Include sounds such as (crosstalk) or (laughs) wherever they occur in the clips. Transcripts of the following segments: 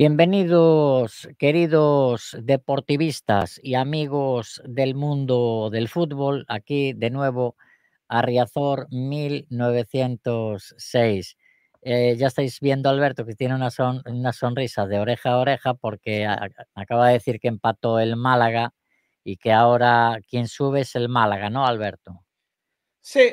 Bienvenidos, queridos deportivistas y amigos del mundo del fútbol, aquí de nuevo a Riazor 1906. Eh, ya estáis viendo Alberto que tiene una, sonrisa de oreja a oreja porque acaba de decir que empató el Málaga y que ahora quien sube es el Málaga, ¿no, Alberto? Sí,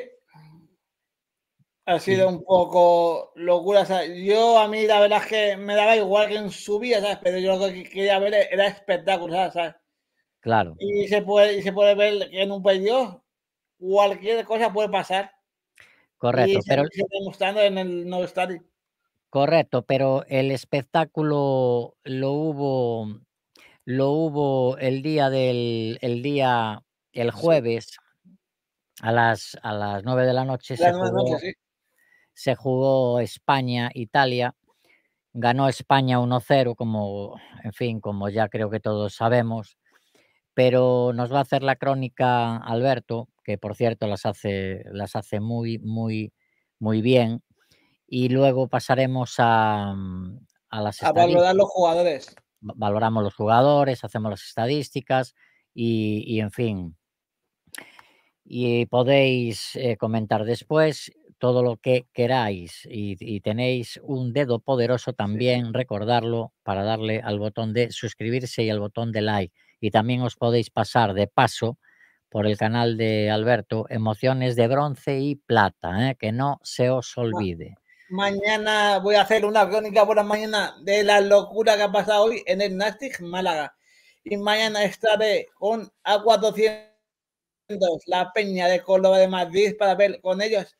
ha sido un poco locura. yo a mí la verdad es que me daba igual que en su vida, ¿sabes? Pero yo lo que quería ver era espectáculo, ¿sabes? Claro. Y se puede, se puede ver en un periodo cualquier cosa puede pasar. Correcto. pero en el no Correcto, pero el espectáculo lo hubo, lo hubo el día del, el día, el jueves, a las a las nueve de la noche se jugó España-Italia. Ganó España 1-0, como, en fin, como ya creo que todos sabemos. Pero nos va a hacer la crónica Alberto, que por cierto las hace, las hace muy, muy, muy bien. Y luego pasaremos a, mm, a las a valorar los jugadores. Valoramos los jugadores, hacemos las estadísticas y, en fin. Y podéis eh, comentar después todo lo que queráis y, tenéis un dedo poderoso también, recordarlo para darle al botón de suscribirse y al botón de like. Y también os podéis pasar de paso por el canal de Alberto Emociones de Bronce y Plata, ¿eh? que no se os olvide. Mañana voy a hacer una crónica por la mañana de la locura que ha pasado hoy en el Nastic Málaga. Y mañana estaré con Agua 200 la Peña de Córdoba de Madrid para ver con ellos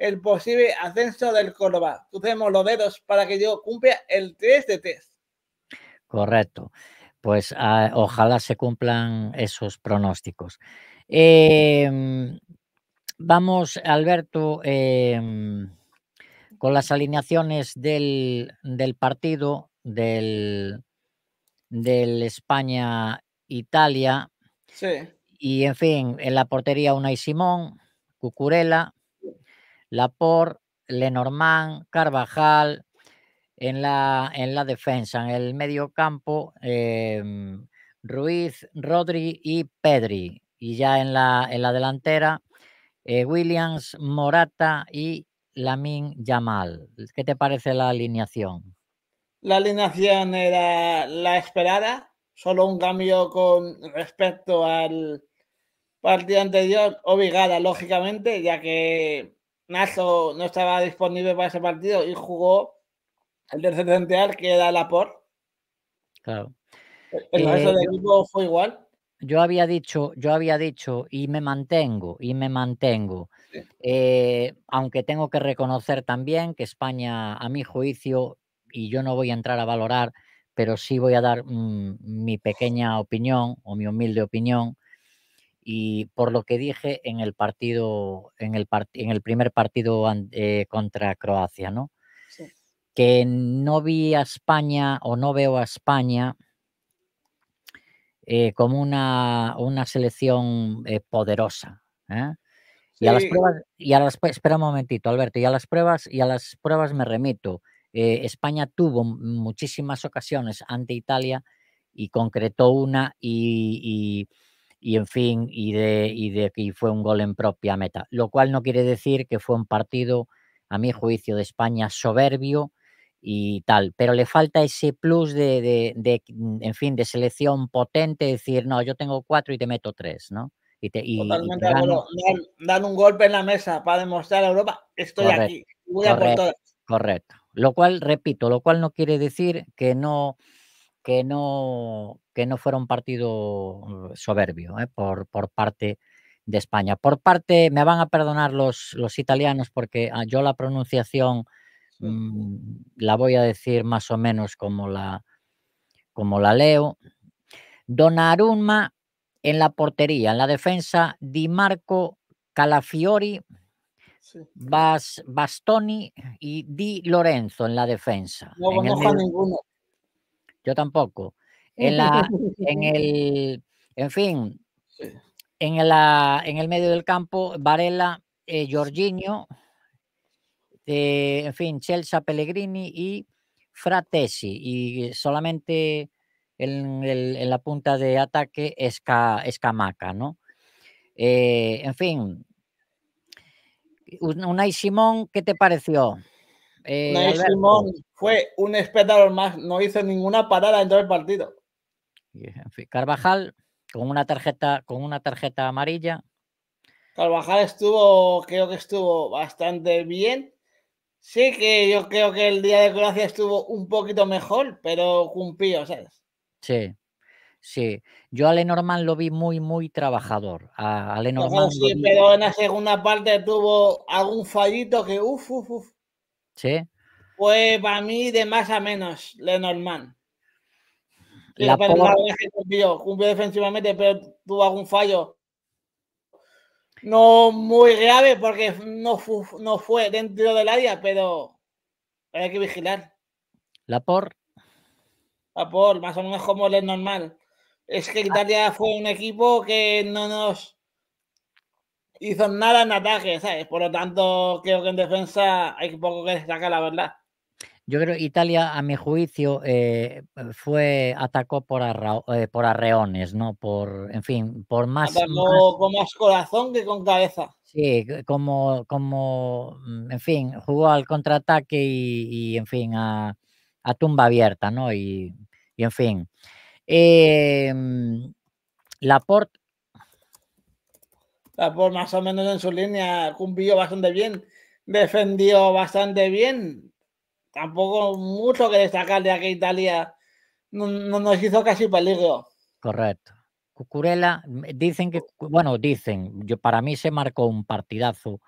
el posible ascenso del Córdoba. Crucemos los dedos para que yo cumpla el 3 de test. Correcto. Pues ah, ojalá se cumplan esos pronósticos. Em, vamos, Alberto, em, con las alineaciones del, partido del, España-Italia. Sí. Y en fin, en la portería Una y Simón, Cucurella, Laporte, Lenormand, Carvajal en la, en la defensa, en el medio campo, eh, Ruiz, Rodri y Pedri. Y ya en la, en la delantera, eh, Williams, Morata y Lamín Yamal. ¿Qué te parece la alineación? La alineación era la esperada, solo un cambio con respecto al partido anterior, obligada, lógicamente, ya que Nazo no estaba disponible para ese partido y jugó el tercer al que era por Claro. El resto de equipo fue igual. Yo había dicho, yo había dicho, y me mantengo, y me mantengo. Eh, aunque tengo que reconocer también que España, a mi juicio, y yo no voy a entrar a valorar, pero sí voy a dar mm, mi pequeña opinión o mi humilde opinión y por lo que dije en el partido, en el, en el primer partido eh, contra Croacia, ¿no? Que no vi a España o no veo a España eh, como una, una selección eh, poderosa. Y a las pruebas, espera un momentito, Alberto, y a las pruebas, y a las pruebas me remito. España tuvo muchísimas ocasiones ante Italia y concretó una y y en fin, y de, de que fue un gol en propia meta. Lo cual no quiere decir que fue un partido, a mi juicio, de España soberbio y tal, pero le falta ese plus de, mm, en fin, de selección potente, decir, no, yo tengo cuatro y te meto tres, ¿no? Y te, Totalmente Dan, un golpe en la mesa para demostrar a Europa, estoy aquí, voy a por todas. Correcto. Lo cual, repito, lo cual no quiere decir que no que no, que no fuera un partido eh, soberbio eh, por, por, parte de España. Por parte, me van a perdonar los, los italianos porque ah, yo la pronunciación mm, la voy a decir más o menos como la, como la leo. Donnarumma en la portería, en la defensa, Di Marco Calafiori, Bas, Bastoni y Di Lorenzo en la defensa. No ninguno yo tampoco. En, en el, en fin, en, la, en el medio del campo, Varela, eh, eh en fin, Chelsea Pellegrini y Fratesi. Y eh, solamente en, la punta de ataque es Escamaca, ¿no? Eh, en fin, Unai Simón, ¿qué te pareció? Eh, fue un espectador más, no hizo ninguna parada en todo el partido. Carvajal con una tarjeta, con una tarjeta amarilla. Carvajal estuvo, creo que estuvo bastante bien. Sí que yo creo que el día de Croacia estuvo un poquito mejor, pero cumplió, ¿sabes? Sí, sí. Yo a Lenormand lo vi muy, muy trabajador. A, Lenormand. pero en la segunda parte tuvo algún fallito que, uff, uff, uff. Sí. Pues para mí, de más a menos, Lenormand. La pero defensivamente, pero tuvo algún fallo. No muy grave, porque no, no fue dentro del área, pero hay que vigilar. La por. La por, más o menos como Le normal Es que Italia fue un equipo que no nos hizo nada en ataque, ¿sabes? Por lo tanto, creo que en defensa hay poco que destacar, la verdad. Yo creo que Italia, a mi juicio, eh, fue atacó por, eh, por arreones, ¿no? Por, en fin, por más, Atacó con más corazón que con cabeza. Sí, como, como, mm, en fin, jugó al contraataque y, en fin, a, tumba abierta, ¿no? Y, y en fin. Eh, mm, Port por más o menos en su línea cumplió bastante bien, defendió bastante bien. Tampoco mucho que destacar de aquí Italia no, nos hizo casi peligro. Correcto. Cucurella, dicen que, bueno, dicen, yo para mí se marcó un partidazo.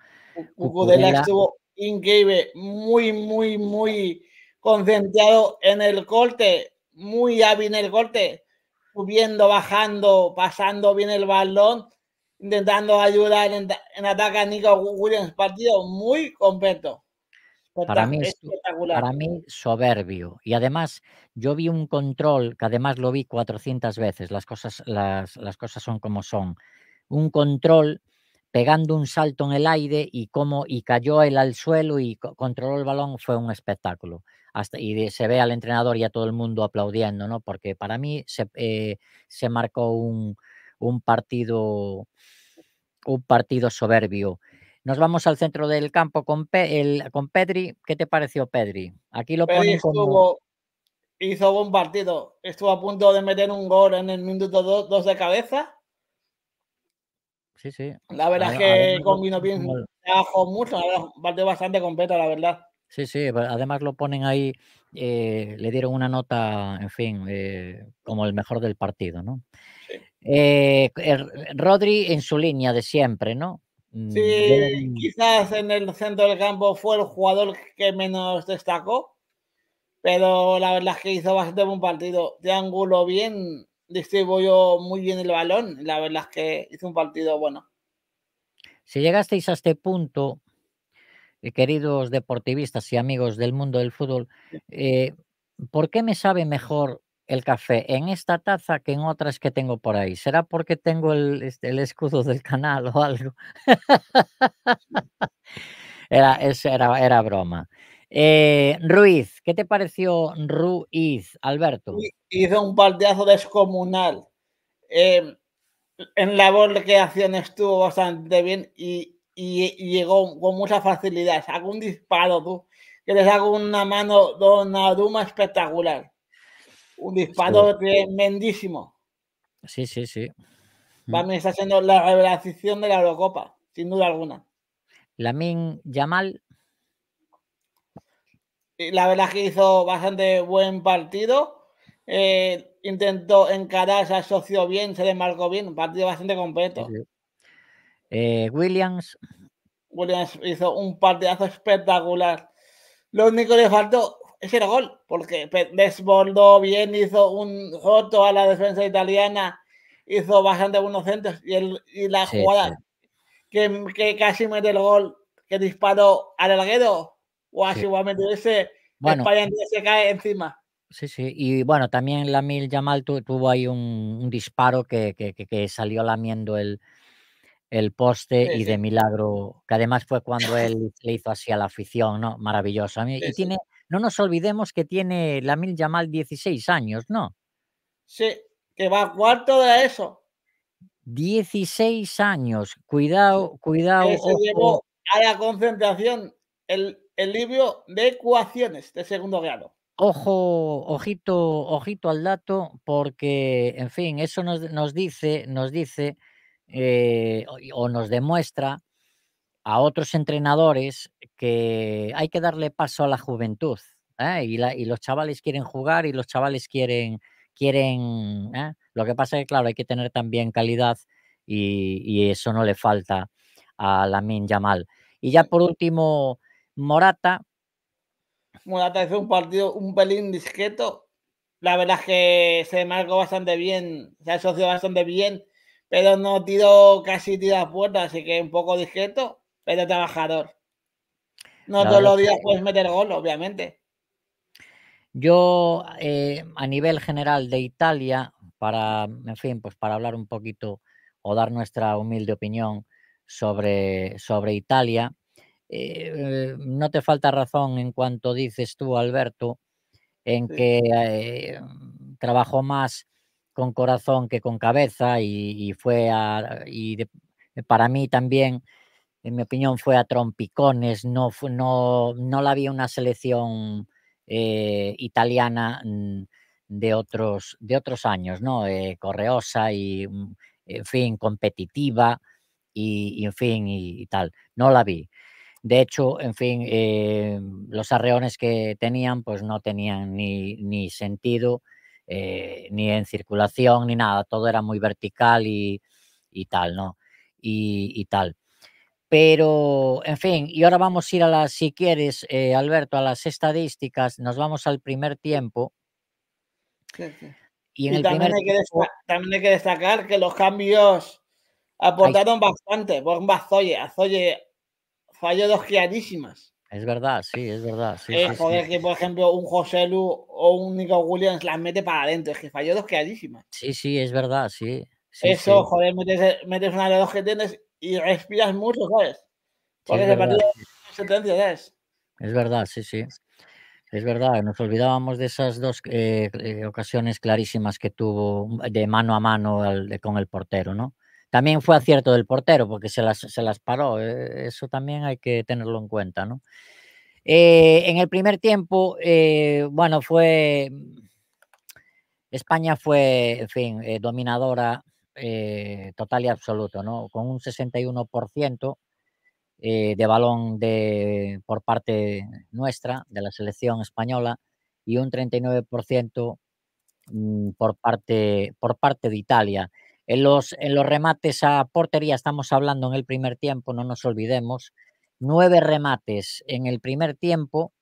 Cucurella estuvo increíble, muy, muy, muy concentrado en el corte, muy hábil en el corte, subiendo, bajando, pasando bien el balón, intentando ayudar en, en ataque a Nico Williams. Partido muy completo. Para mí, para mí, soberbio. Y además, yo vi un control, que además lo vi 400 veces, las cosas, las, las cosas son como son. Un control pegando un salto en el aire y cómo y cayó él al suelo y controló el balón fue un espectáculo Hasta, y se ve al entrenador y a todo el mundo aplaudiendo no porque para mí se, eh, se marcó un, un partido, un partido soberbio. Nos vamos al centro del campo con, con Pedri. ¿Qué te pareció Pedri? Aquí lo Hizo buen partido. Estuvo a punto de meter un gol en el minuto 2 de cabeza. Sí, sí. La verdad es que combinó bien. mucho. La verdad, bastante completa la verdad. Sí, sí. Además lo ponen ahí. Eh, le dieron una nota, en fin, eh, como el mejor del partido, ¿no? Eh, er, Rodri en su línea de siempre, ¿no? Sí, mm, quizás en el centro del campo fue el jugador que menos destacó, pero la verdad es que hizo bastante buen partido. de ángulo bien, distribuyó muy bien el balón. La verdad es que hizo un partido bueno. Si llegasteis a este punto, eh, queridos deportivistas y amigos del mundo del fútbol, eh, ¿por qué me sabe mejor el café en esta taza que en otras que tengo por ahí. ¿Será porque tengo el, este, escudo del canal (laughs) o algo? era, era, era broma. Eh, Ruiz, ¿qué te pareció Ruiz, Alberto? Hizo un partidazo descomunal. Em, en la hacían estuvo bastante bien y, y, llegó con mucha facilidad. Hago un disparo, tú, que les hago una mano una espectacular. Un este, disparo tremendísimo. Sí, sí, sí. Para está siendo la revelación de la Eurocopa, sin duda alguna. Lamin Yamal. Eh, la verdad es que hizo bastante buen partido. Eh, intentó encarar, se asoció bien, se desmarcó bien. Un partido bastante completo. Eh, Williams. Williams hizo un partidazo espectacular. Lo único que le faltó es era gol, porque desbordó bien, hizo un roto a la defensa italiana, hizo bastante buenos centros y, y la jugada Que, que, casi mete el gol, que disparó al alguedo, o así igualmente ese, bueno, se cae encima. Sí, sí, y bueno, también Lamil Yamal tuvo ahí un, disparo que, salió lamiendo el, poste y de milagro, que además fue cuando él le hizo así a la afición, ¿no? Maravilloso. y tiene no nos olvidemos que tiene Lamil Yamal 16 años, ¿no? Sí, que va cuarto de eso. 16 años, cuidado, cuidado. Eso se llevó a la concentración el, el libro de ecuaciones de segundo grado ojo, ojito, ojito al dato, porque, en fin, eso nos, dice, nos dice eh, o nos demuestra a otros entrenadores que hay que darle paso a la juventud. ¿eh? Y, los chavales quieren jugar y los chavales quieren... quieren ¿eh? Lo que pasa es que, claro, hay que tener también calidad y, eso no le falta a la min Yamal. Y ya por último, Morata. Morata hizo un partido un pelín discreto. La verdad es que se marcó bastante bien, se asoció bastante bien, pero no tiró casi a puerta, así que un poco discreto, pero trabajador. No todos los días puedes meter gol, obviamente. Yo, eh, a nivel general de Italia, para, en fin, pues para hablar un poquito o dar nuestra humilde opinión sobre, sobre Italia, eh, no te falta razón en cuanto dices tú, Alberto, en que eh, trabajó más con corazón que con cabeza y, fue a, y para mí también en mi opinión, fue a trompicones, no, no, no la vi una selección eh, italiana mm, de otros, de otros años, ¿no? Eh, correosa y, mm, en fin, competitiva y, en fin, y, tal. No la vi. De hecho, en fin, eh, los arreones que tenían, pues no tenían ni, sentido, ni en circulación, ni nada. Todo era muy vertical y, y tal, ¿no? y tal. Pero, en fin, y ahora vamos a ir a las, si quieres, eh, Alberto, a las estadísticas, nos vamos al primer tiempo. Y, también, hay que destacar que los cambios aportaron bastante. bastante. un Azoye, Azoye falló dos clarísimas. Es verdad, sí, es verdad. Eh, sí, joder, que por ejemplo un José Lu o un Nico Williams las mete para adentro, es que falló dos clarísimas. Sí, sí, es verdad, sí. Eso, joder, metes, metes una de dos que tienes y respiras mucho, ¿sabes? Porque es verdad. sentencia, Es verdad, sí, sí. Es verdad, nos olvidábamos de esas dos eh, eh, ocasiones clarísimas que tuvo mm, de mano a mano con el portero, ¿no? También fue acierto del portero porque se las, se las paró, eh, eso también hay que tenerlo en cuenta, ¿no? en el primer tiempo, bueno, fue... Mm, España fue, en fin, dominadora eh, total y absoluto, ¿no? Con un 61% eh, de balón de, por parte nuestra, de la selección española, y un 39% mm, por parte, por parte de Italia. En los, en los remates a portería estamos hablando en el primer tiempo, no nos olvidemos, nueve remates en el primer tiempo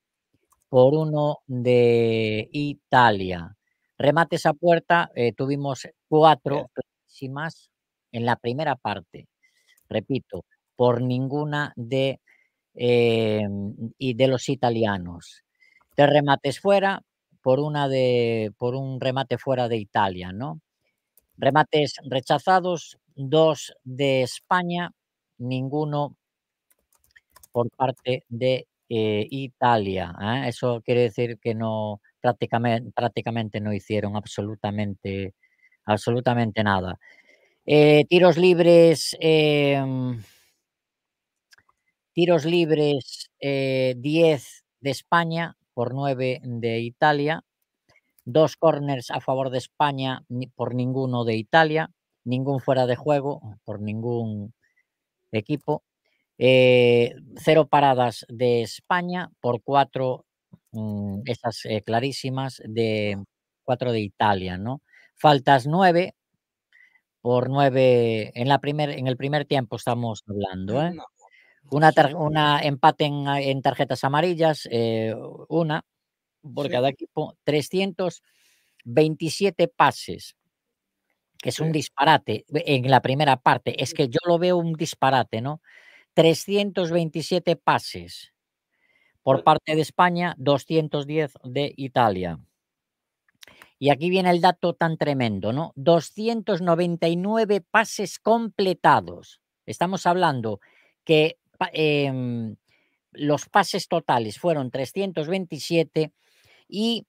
por uno de Italia. Remates a puerta, eh, tuvimos cuatro, sin más en la primera parte. Repito, por ninguna de, em, y de los italianos. te remates fuera por, una de, por un remate fuera de Italia, ¿no? Remates rechazados, dos de España, ninguno por parte de eh, Italia. ¿eh? Eso quiere decir que no prácticamente, prácticamente no hicieron absolutamente absolutamente nada. Eh, tiros libres, em, tiros libres 10 eh, de España por 9 de Italia, dos corners a favor de España por ninguno de Italia, ningún fuera de juego por ningún equipo, eh, cero paradas de España por cuatro, estas mm, esas clarísimas, de cuatro de Italia, ¿no? faltas nueve por nueve en, la primer, en el primer tiempo estamos hablando. ¿eh? Una, una empate en, tarjetas amarillas, eh, una por cada equipo, 327 pases, que es un disparate eh, en la primera parte. Es que yo lo veo un disparate, ¿no? 327 pases por pues parte de España, 210 de Italia. Y aquí viene el dato tan tremendo, ¿no? 299 pases completados. Estamos hablando que em, los pases totales fueron 327 y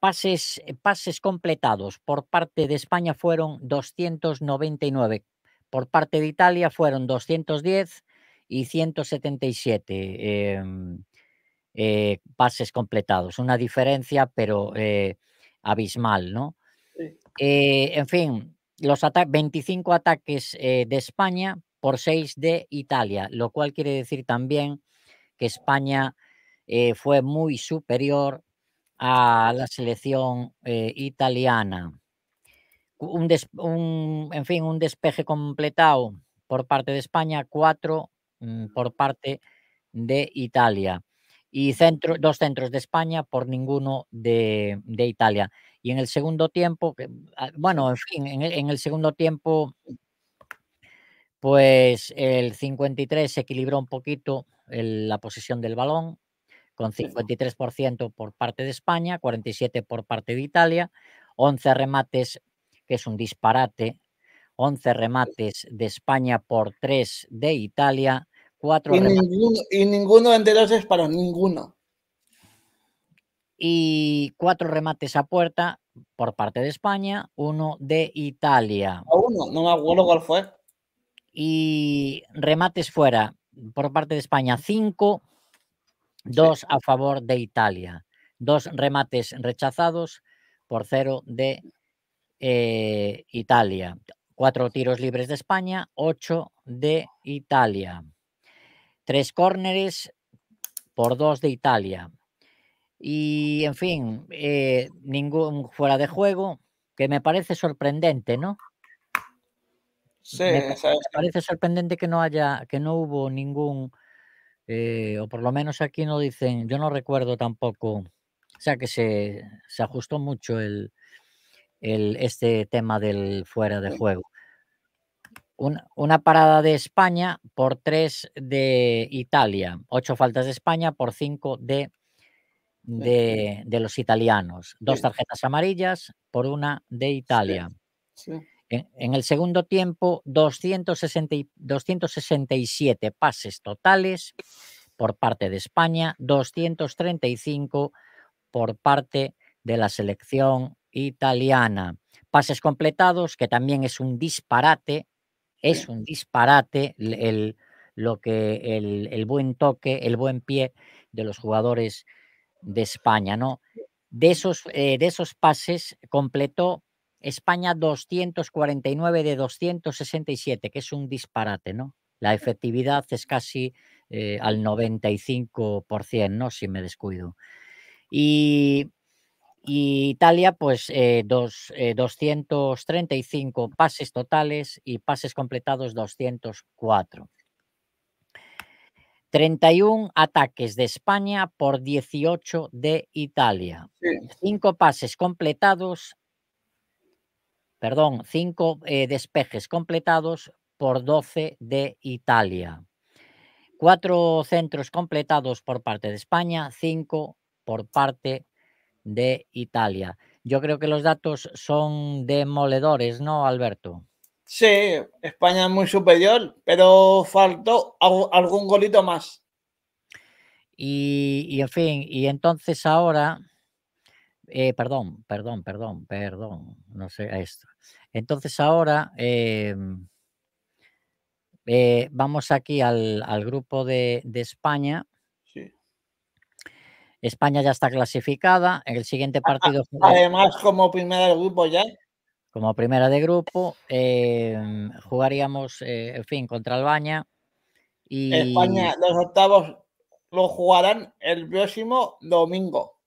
pases, eh, pases completados por parte de España fueron 299, por parte de Italia fueron 210 y 177 em, eh, pases completados. Una diferencia, pero... Eh, abismal, ¿no? Eh, en fin, los 25 ataques eh, de España por 6 de Italia, lo cual quiere decir también que España eh, fue muy superior a la selección italiana. Un, en fin, un despeje completado por parte de España, 4 mm, por parte de Italia y centro, dos centros de España por ninguno de, Italia. Y en el segundo tiempo, ah, bueno, en fin, en el, segundo tiempo, pues el 53 se equilibró un poquito la posición del balón, con 53% por parte de España, 47% por parte de Italia, 11 remates, que es un disparate, 11 remates de España por 3 de Italia y ninguno, y ninguno en es para ninguno. Y cuatro remates a puerta por parte de España, uno de Italia. A uno, no me acuerdo cuál fue. Y remates fuera por parte de España, cinco, dos a favor de Italia. Dos remates rechazados por cero de eh, Italia. Cuatro tiros libres de España, ocho de Italia. Tres córneres por dos de Italia. Y, en fin, eh, ningún fuera de juego, que me parece sorprendente, ¿no? Sí, me, parece sorprendente que no haya, que no hubo ningún, eh, o por lo menos aquí no dicen, yo no recuerdo tampoco, o sea que se, se ajustó mucho el, el, este tema del fuera de juego una, parada de España por tres de Italia, ocho faltas de España por cinco de, de, los italianos, dos tarjetas amarillas por una de Italia. En, el segundo tiempo, 267 pases totales por parte de España, 235 por parte de la selección italiana. Pases completados, que también es un disparate, es un disparate el, lo que el, buen toque, el buen pie de los jugadores de España, ¿no? De esos, eh, de esos pases completó España 249 de 267, que es un disparate, ¿no? La efectividad es casi eh, al 95%, ¿no? Si me descuido. Y y Italia, pues 235 eh, eh, pases totales y pases completados 204. 31 ataques de España por 18 de Italia. 5 pases completados, perdón, 5 eh, despejes completados por 12 de Italia. 4 centros completados por parte de España, 5 por parte de de Italia. Yo creo que los datos son demoledores, ¿no, Alberto? Sí, España es muy superior, pero faltó algún golito más. Y, en fin, y entonces ahora, eh, perdón, perdón, perdón, perdón, no sé esto. Entonces ahora eh, eh, vamos aquí al, grupo de, de España España ya está clasificada. En el siguiente partido. Además, como primera de grupo ya. Como primera de grupo, em, jugaríamos, eh, en fin, contra Albania. Y... España, los octavos lo jugarán el próximo domingo.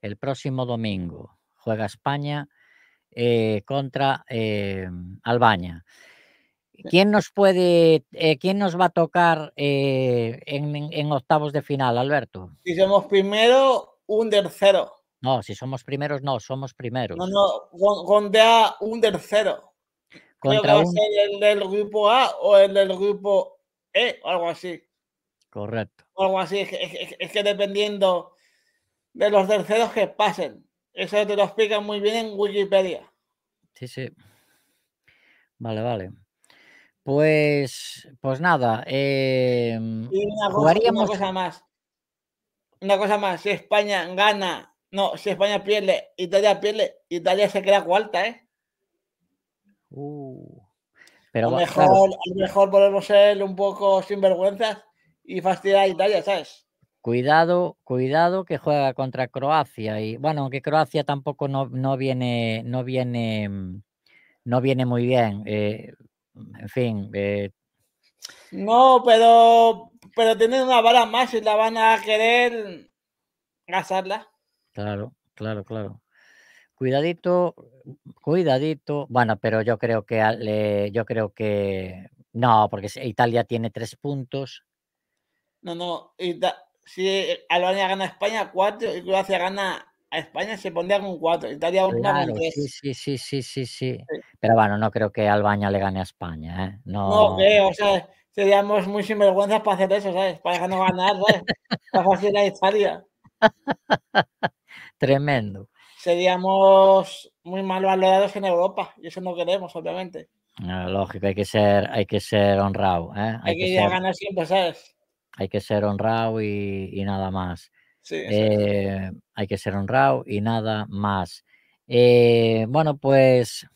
El próximo domingo juega España eh, contra em, Albania. ¿Quién nos puede, eh, quién nos va a tocar eh, en, octavos de final, Alberto? Si somos primero, un tercero. No, si somos primeros, no, somos primeros. No, no, rondea un tercero. Contra el del grupo A o el del grupo E, o algo así. Correcto. algo así, es, es que dependiendo de los terceros que pasen. Eso te lo explica muy bien en Wikipedia. Sí, sí. Vale, vale. Pues, pues nada. Em, una, cosa, jugaríamos... más. Una cosa más. Si España gana, no, si España pierde, Italia pierde, Italia se queda cuarta, ¿eh? Uh, a lo mejor, podemos ser un poco sinvergüenzas y fastidiar a Italia, ¿sabes? Cuidado, cuidado que juega contra Croacia y bueno, aunque Croacia tampoco no, no viene, no viene, mm, no viene muy bien. Eh, en fin. Eh, no, pero, pero tienen una bala más y la van a querer gastarla. Claro, claro, claro. Cuidadito, cuidadito. Bueno, pero yo creo que eh, yo creo que no, porque Italia tiene tres puntos. No, no. si Albania gana España, cuatro y Croacia gana España se pondría con cuatro, Italia Sí, sí, sí, sí, sí, Pero bueno, no creo que Albania le gane a España, ¿eh? No, no creo, o sea, seríamos muy sinvergüenzas para hacer eso, ¿sabes? Para no ganar, ¿sabes? Para fácil a Italia. Tremendo. Seríamos muy mal valorados en Europa y eso no queremos, obviamente. lógico, hay que ser, hay que ser honrado, ¿eh? Hay, que, que ser, ganar siempre, ¿sabes? Hay que ser honrado y nada más. Eh, hay que ser honrado y nada más. Eh, bueno, pues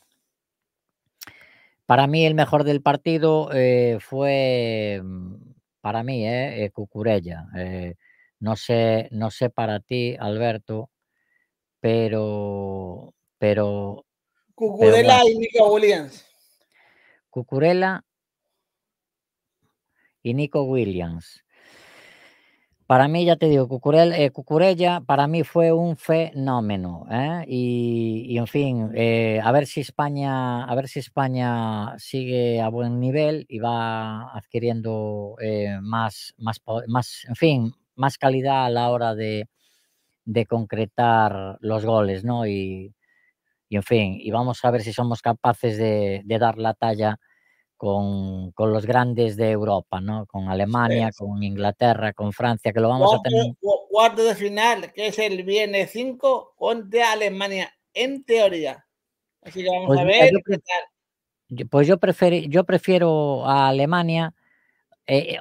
para mí el mejor del partido eh, fue, mm, para mí, eh, Cucurella. no, sé, no sé para ti, Alberto, pero... pero Cucurella y Nico Williams. Cucurella y Nico Williams. Para mí, ya te digo, eh, Cucurella para mí fue un fenómeno. ¿eh? Y, en fin, eh, a ver si España, a ver si España sigue a buen nivel y va adquiriendo más, más, más, en fin, más calidad a la hora de, de concretar los goles, ¿no? Y, en fin, y vamos a ver si somos capaces de, de dar la talla con, los grandes de Europa, ¿no? Con Alemania, con Inglaterra, con Francia, que lo vamos a tener. Cuarto de final, que es el viernes 5 contra Alemania, en teoría. Así que vamos pues a ver. pues yo, prefiero a Alemania. Eh, eh,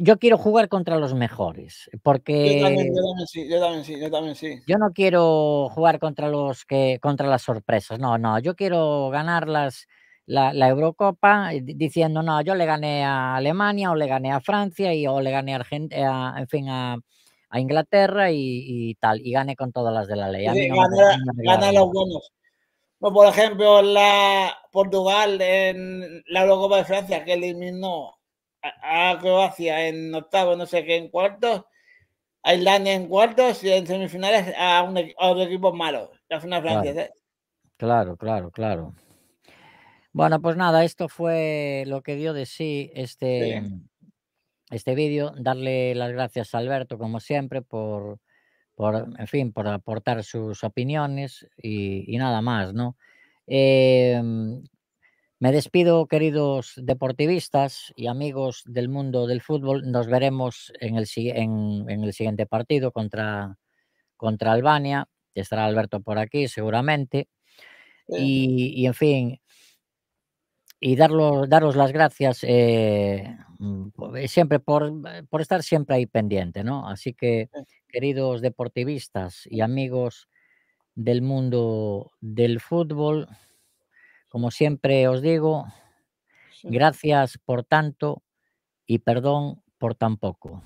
yo quiero jugar contra los mejores, porque yo también, sí, yo también sí, yo no quiero jugar contra los que contra las sorpresas, no, no. Yo quiero ganarlas la, Eurocopa eh, diciendo, no, yo le gané a Alemania o le gané a Francia y, o le gané a, en fin, a, Inglaterra y, tal, y gané con todas las de la ley. A los buenos. Pues, por ejemplo, la Portugal en la Eurocopa de Francia que eliminó a, Croacia en octavo no sé qué, en cuartos, a Islandia en cuartos y en semifinales a, un, e, otro equipo malo, la ¿eh? claro, claro. claro. Bueno, pues nada, esto fue lo que dio de sí este, este vídeo. Darle las gracias a Alberto, como siempre, por, por en fin, por aportar sus opiniones y, nada más, ¿no? Em, me despido, queridos deportivistas y amigos del mundo del fútbol. Nos veremos en el, siguiente partido contra, contra Albania. Estará Alberto por aquí, seguramente. Y, y en fin, y daros las gracias eh, mm, eh, siempre eh, por, estar siempre ahí pendiente, ¿no? Así que, queridos deportivistas y amigos del mundo del fútbol, como siempre os digo, gracias por tanto y perdón por tan poco.